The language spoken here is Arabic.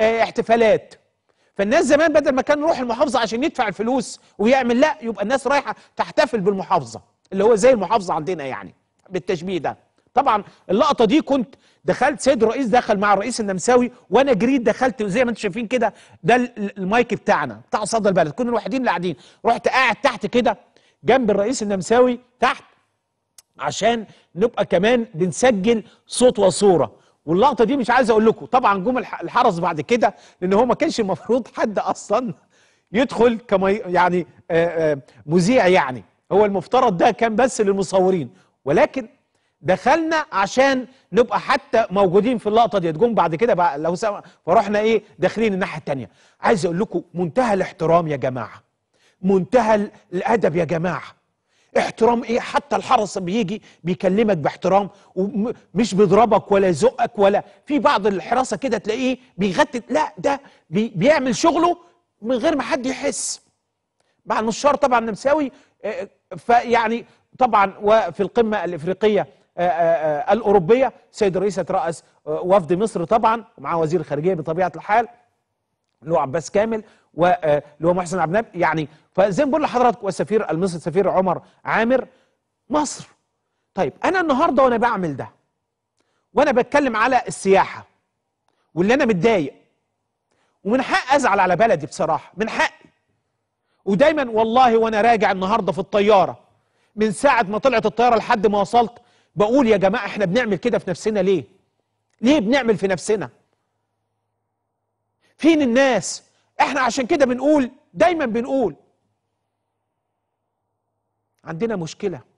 آه، احتفالات فالناس زمان بدل ما كان يروح المحافظه عشان يدفع الفلوس ويعمل لا يبقى الناس رايحه تحتفل بالمحافظه اللي هو زي المحافظه عندنا يعني بالتشبيه ده طبعا اللقطه دي كنت دخلت سيد الرئيس دخل مع الرئيس النمساوي وانا جريت دخلت زي ما انتم شايفين كده ده المايك بتاعنا بتاع صدى البلد كنا الوحيدين اللي قاعدين رحت قاعد تحت كده جنب الرئيس النمساوي تحت عشان نبقى كمان بنسجل صوت وصوره واللقطه دي مش عايز اقول لكم طبعا جم الحرس بعد كده لان هو ما كانش المفروض حد اصلا يدخل كما يعني مذيع يعني هو المفترض ده كان بس للمصورين ولكن دخلنا عشان نبقى حتى موجودين في اللقطه ديت جم بعد كده بقى لو سمع فرحنا ايه داخلين الناحيه الثانيه عايز اقول لكم منتهى الاحترام يا جماعه منتهى الادب يا جماعه احترام ايه حتى الحرس بيجي بيكلمك باحترام ومش بيضربك ولا يزقك ولا في بعض الحراسه كده تلاقيه بيغتت لا ده بي بيعمل شغله من غير ما حد يحس مع النشار طبعا نمساوي فيعني طبعا وفي القمه الافريقيه الاوروبيه السيد الرئيس اترأس وفد مصر طبعا ومعاه وزير الخارجيه بطبيعه الحال آه، اللي هو عباس كامل واللي هو محسن عبد يعني فزي ما بقول لحضرتك والسفير المصري السفير عمر عامر مصر طيب انا النهارده وانا بعمل ده وانا بتكلم على السياحه واللي انا متضايق ومن حق ازعل على بلدي بصراحه من حقي ودايما والله وانا راجع النهارده في الطياره من ساعه ما طلعت الطياره لحد ما وصلت بقول يا جماعه احنا بنعمل كده في نفسنا ليه ليه بنعمل في نفسنا فين الناس احنا عشان كده بنقول دايما بنقول عندنا مشكله